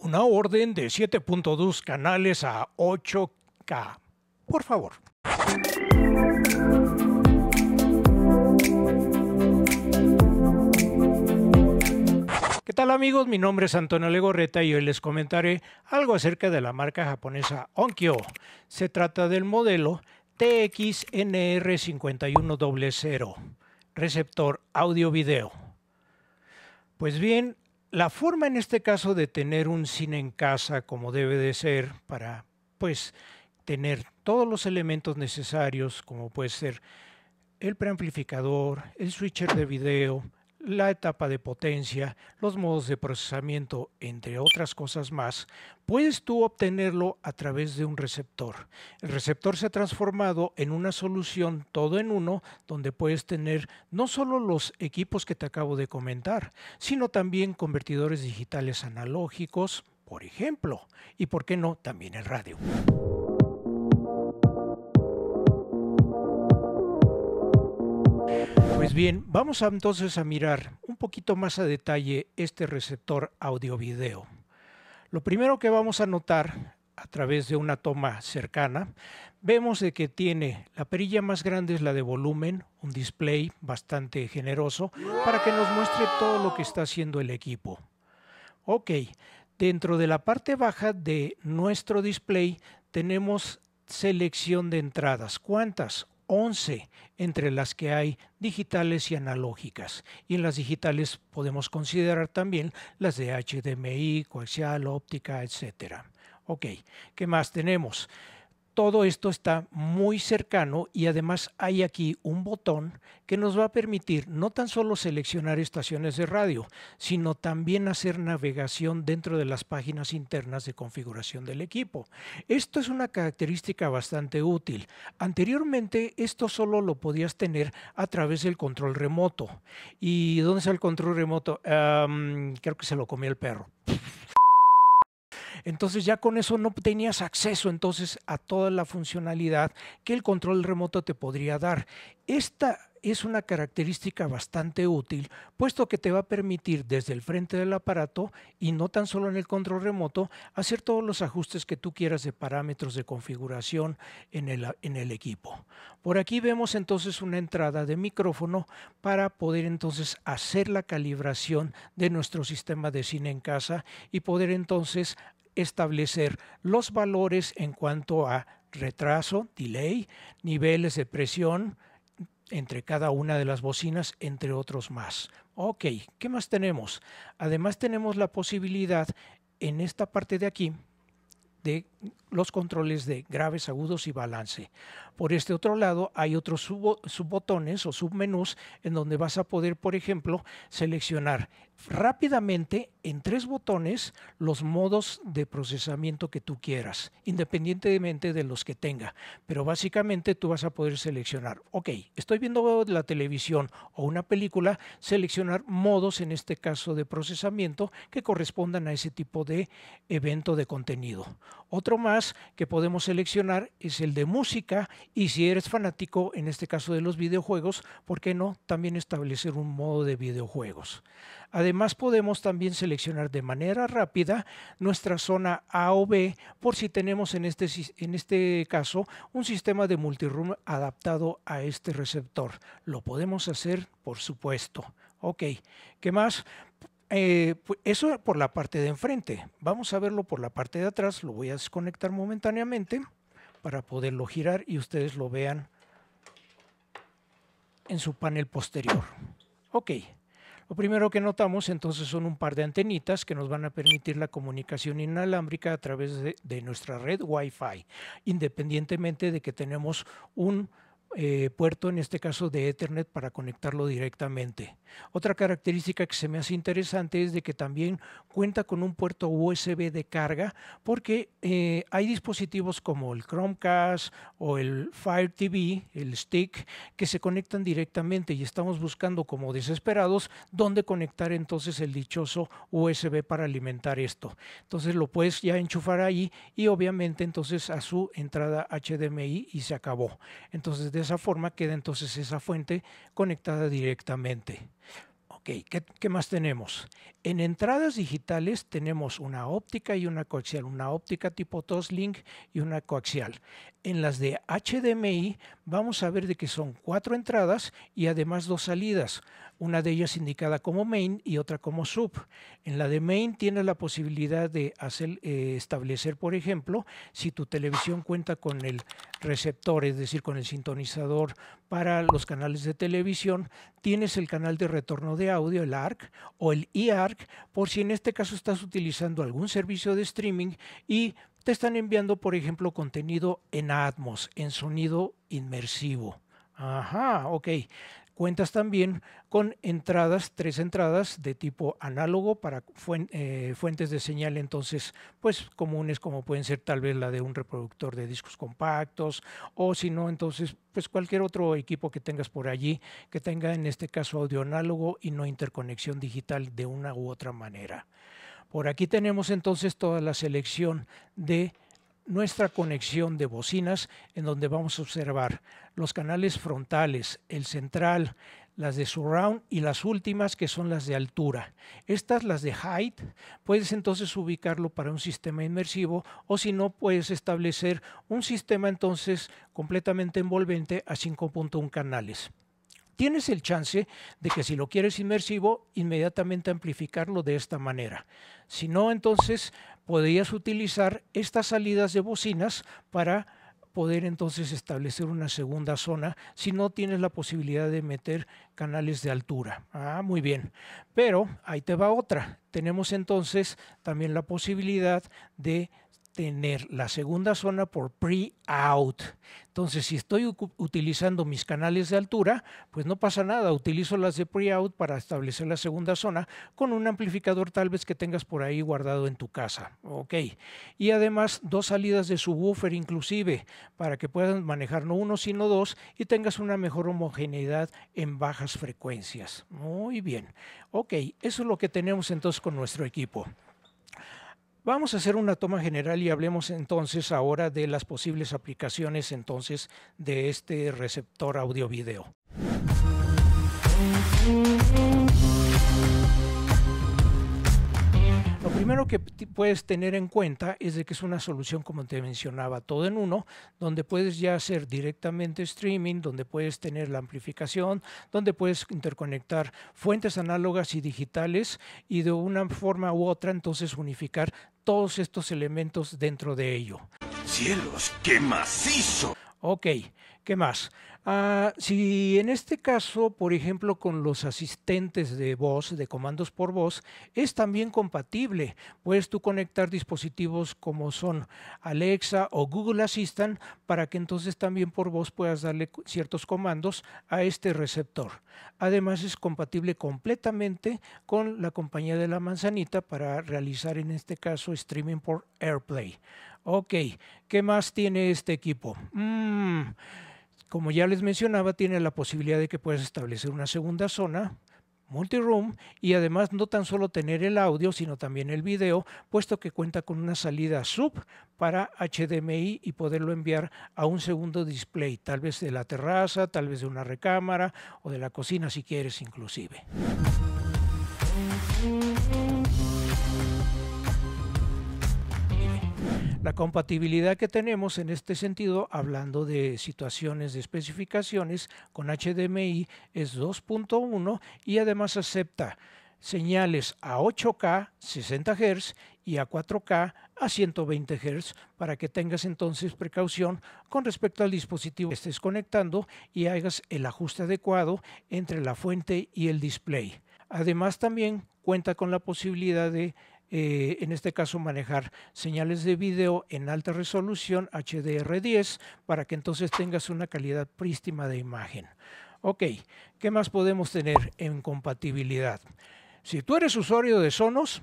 una orden de 7.2 canales a 8K. Por favor. ¿Qué tal amigos? Mi nombre es Antonio Legorreta y hoy les comentaré algo acerca de la marca japonesa Onkyo. Se trata del modelo TXNR5100, receptor audio-video. Pues bien, la forma en este caso de tener un cine en casa como debe de ser para pues tener todos los elementos necesarios como puede ser el preamplificador, el switcher de video, la etapa de potencia, los modos de procesamiento, entre otras cosas más, puedes tú obtenerlo a través de un receptor. El receptor se ha transformado en una solución todo en uno donde puedes tener no solo los equipos que te acabo de comentar, sino también convertidores digitales analógicos, por ejemplo, y por qué no, también el radio. Pues bien, vamos entonces a mirar un poquito más a detalle este receptor audio-video. Lo primero que vamos a notar a través de una toma cercana, vemos de que tiene la perilla más grande es la de volumen, un display bastante generoso para que nos muestre todo lo que está haciendo el equipo. Ok, dentro de la parte baja de nuestro display tenemos selección de entradas. ¿Cuántas? 11 entre las que hay digitales y analógicas. Y en las digitales podemos considerar también las de HDMI, coaxial, óptica, etc. Ok, ¿qué más tenemos? todo esto está muy cercano y además hay aquí un botón que nos va a permitir no tan solo seleccionar estaciones de radio, sino también hacer navegación dentro de las páginas internas de configuración del equipo. Esto es una característica bastante útil. Anteriormente esto solo lo podías tener a través del control remoto. ¿Y dónde está el control remoto? creo que se lo comió el perro. Entonces ya con eso no tenías acceso entonces a toda la funcionalidad que el control remoto te podría dar. Esta es una característica bastante útil, puesto que te va a permitir desde el frente del aparato y no tan solo en el control remoto, hacer todos los ajustes que tú quieras de parámetros de configuración en el, equipo. Por aquí vemos entonces una entrada de micrófono para poder entonces hacer la calibración de nuestro sistema de cine en casa y poder entonces establecer los valores en cuanto a retraso, delay, niveles de presión, entre cada una de las bocinas, entre otros más. Ok, ¿qué más tenemos? Además tenemos la posibilidad en esta parte de aquí de los controles de graves, agudos y balance. Por este otro lado, hay otros subbotones o submenús en donde vas a poder, por ejemplo, seleccionar rápidamente en tres botones los modos de procesamiento que tú quieras, independientemente de los que tenga. Pero básicamente tú vas a poder seleccionar, ok, estoy viendo la televisión o una película, seleccionar modos, en este caso de procesamiento, que correspondan a ese tipo de evento de contenido. Otro más que podemos seleccionar es el de música y si eres fanático, en este caso de los videojuegos, ¿por qué no también establecer un modo de videojuegos? Además podemos también seleccionar de manera rápida nuestra zona A o B por si tenemos en este, en este caso un sistema de multiroom adaptado a este receptor. Lo podemos hacer por supuesto. Ok, ¿qué más? eh, eso por la parte de enfrente. Vamos a verlo por la parte de atrás. Lo voy a desconectar momentáneamente para poderlo girar y ustedes lo vean en su panel posterior. Ok. Lo primero que notamos entonces son un par de antenitas que nos van a permitir la comunicación inalámbrica a través de, nuestra red Wi-Fi, independientemente de que tenemos un eh, puerto, en este caso de Ethernet, para conectarlo directamente. Otra característica que se me hace interesante es de que también cuenta con un puerto USB de carga porque eh, hay dispositivos como el Chromecast o el Fire TV, el Stick, que se conectan directamente y estamos buscando como desesperados dónde conectar entonces el dichoso USB para alimentar esto. Entonces lo puedes ya enchufar ahí y obviamente entonces a su entrada HDMI y se acabó. Entonces de esa forma queda entonces esa fuente conectada directamente. ¿qué, ¿qué, más tenemos? En entradas digitales tenemos una óptica y una coaxial, una óptica tipo Toslink y una coaxial. En las de HDMI vamos a ver de que son cuatro entradas y además dos salidas una de ellas indicada como main y otra como sub. En la de main tienes la posibilidad de hacer, eh, establecer, por ejemplo, si tu televisión cuenta con el receptor, es decir, con el sintonizador para los canales de televisión, tienes el canal de retorno de audio, el ARC o el eARC, por si en este caso estás utilizando algún servicio de streaming y te están enviando, por ejemplo, contenido en Atmos, en sonido inmersivo. Ajá, ok. Cuentas también con entradas, tres entradas de tipo análogo para eh, fuentes de señal entonces pues comunes como pueden ser tal vez la de un reproductor de discos compactos o si no entonces pues cualquier otro equipo que tengas por allí que tenga en este caso audio análogo y no interconexión digital de una u otra manera. Por aquí tenemos entonces toda la selección de nuestra conexión de bocinas en donde vamos a observar los canales frontales, el central, las de surround y las últimas que son las de altura. Estas, las de height, puedes entonces ubicarlo para un sistema inmersivo o si no puedes establecer un sistema entonces completamente envolvente a 5.1 canales tienes el chance de que si lo quieres inmersivo, inmediatamente amplificarlo de esta manera. Si no, entonces podrías utilizar estas salidas de bocinas para poder entonces establecer una segunda zona si no tienes la posibilidad de meter canales de altura. Ah, muy bien. Pero ahí te va otra. Tenemos entonces también la posibilidad de tener la segunda zona por pre-out. Entonces, si estoy utilizando mis canales de altura, pues no pasa nada, utilizo las de pre-out para establecer la segunda zona con un amplificador tal vez que tengas por ahí guardado en tu casa. Ok. Y además, dos salidas de subwoofer inclusive, para que puedas manejar no uno, sino dos y tengas una mejor homogeneidad en bajas frecuencias. Muy bien. Ok, eso es lo que tenemos entonces con nuestro equipo. Vamos a hacer una toma general y hablemos entonces ahora de las posibles aplicaciones entonces de este receptor audio-video. primero que puedes tener en cuenta es de que es una solución, como te mencionaba, todo en uno, donde puedes ya hacer directamente streaming, donde puedes tener la amplificación, donde puedes interconectar fuentes análogas y digitales y de una forma u otra entonces unificar todos estos elementos dentro de ello. ¡Cielos, qué macizo! Ok, ¿qué más? Ah, si en este caso, por ejemplo, con los asistentes de voz, de comandos por voz, es también compatible. Puedes tú conectar dispositivos como son Alexa o Google Assistant para que entonces también por voz puedas darle ciertos comandos a este receptor. Además, es compatible completamente con la compañía de la manzanita para realizar en este caso streaming por AirPlay. Ok, ¿qué más tiene este equipo? Mm, como ya les mencionaba, tiene la posibilidad de que puedas establecer una segunda zona multi-room y además no tan solo tener el audio, sino también el video, puesto que cuenta con una salida sub para HDMI y poderlo enviar a un segundo display, tal vez de la terraza, tal vez de una recámara o de la cocina si quieres inclusive. La compatibilidad que tenemos en este sentido, hablando de situaciones de especificaciones con HDMI, es 2.1 y además acepta señales a 8K 60 Hz y a 4K a 120 Hz para que tengas entonces precaución con respecto al dispositivo que estés conectando y hagas el ajuste adecuado entre la fuente y el display. Además también cuenta con la posibilidad de eh, en este caso manejar señales de video en alta resolución HDR10 para que entonces tengas una calidad prístima de imagen. Ok, ¿qué más podemos tener en compatibilidad? Si tú eres usuario de Sonos,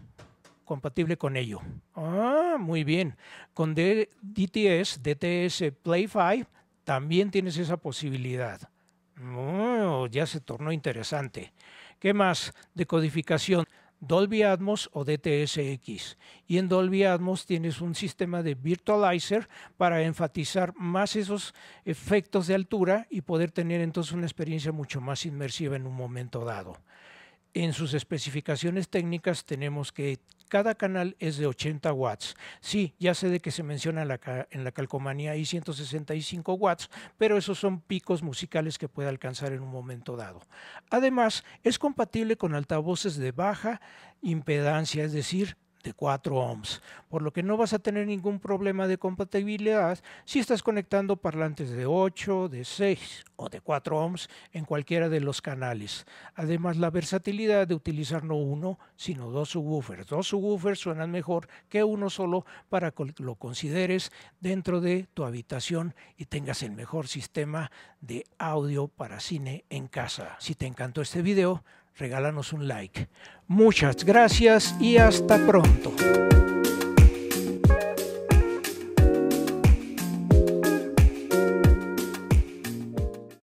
compatible con ello. Ah, muy bien. Con DTS, DTS Play también tienes esa posibilidad. Oh, ya se tornó interesante. ¿Qué más? codificación. Dolby Atmos o DTSX. Y en Dolby Atmos tienes un sistema de virtualizer para enfatizar más esos efectos de altura y poder tener entonces una experiencia mucho más inmersiva en un momento dado en sus especificaciones técnicas tenemos que cada canal es de 80 watts. Sí, ya sé de que se menciona en la, en la calcomanía hay 165 watts, pero esos son picos musicales que puede alcanzar en un momento dado. Además, es compatible con altavoces de baja impedancia, es decir, de 4 ohms, por lo que no vas a tener ningún problema de compatibilidad si estás conectando parlantes de 8, de 6 o de 4 ohms en cualquiera de los canales. Además, la versatilidad de utilizar no uno, sino dos subwoofers. Dos subwoofers suenan mejor que uno solo para que lo consideres dentro de tu habitación y tengas el mejor sistema de audio para cine en casa. Si te encantó este video, regálanos un like. Muchas gracias y hasta pronto.